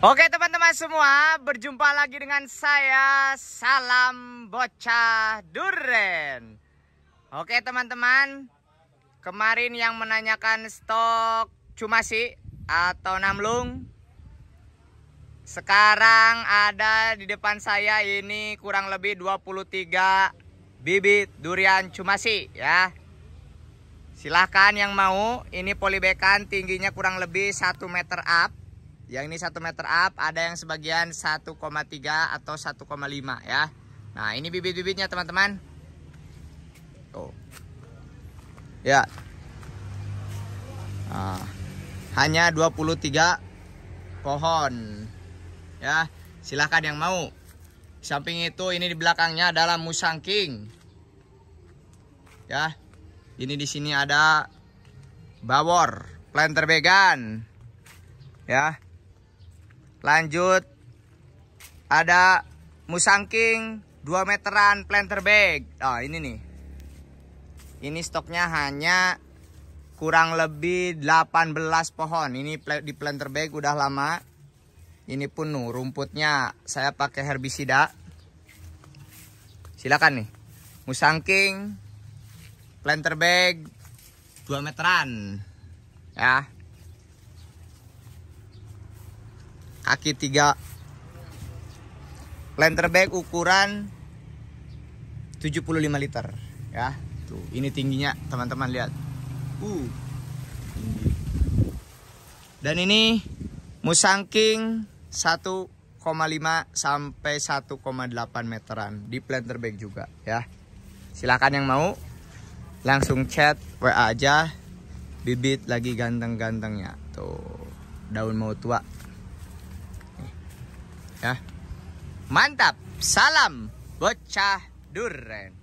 Oke teman-teman semua, berjumpa lagi dengan saya Salam Bocah Duren. Oke teman-teman, kemarin yang menanyakan stok Cumasi atau Namlung sekarang ada di depan saya ini kurang lebih 23 bibit durian Cumasi ya. Silahkan yang mau, ini polybekan tingginya kurang lebih 1 meter up yang ini 1 meter up, ada yang sebagian 1,3 atau 1,5 ya. Nah, ini bibit-bibitnya teman-teman. Tuh. Ya. Nah, hanya 23 pohon. Ya, silahkan yang mau. samping itu ini di belakangnya adalah musang king. Ya. Ini di sini ada bawor, planter vegan. Ya. Lanjut ada musangking 2 meteran planter bag. Oh, ini nih. Ini stoknya hanya kurang lebih 18 pohon. Ini di planter bag udah lama. Ini penuh rumputnya. Saya pakai herbisida. Silakan nih. Musangking planter bag 2 meteran. Ya. kaki tiga planter bag ukuran 75 liter ya tuh ini tingginya teman-teman lihat uh tinggi dan ini musangking 1,5 sampai 1,8 meteran di planter bag juga ya Silakan yang mau langsung chat WA aja bibit lagi ganteng-gantengnya tuh daun mau tua Ya. Mantap. Salam bocah duren.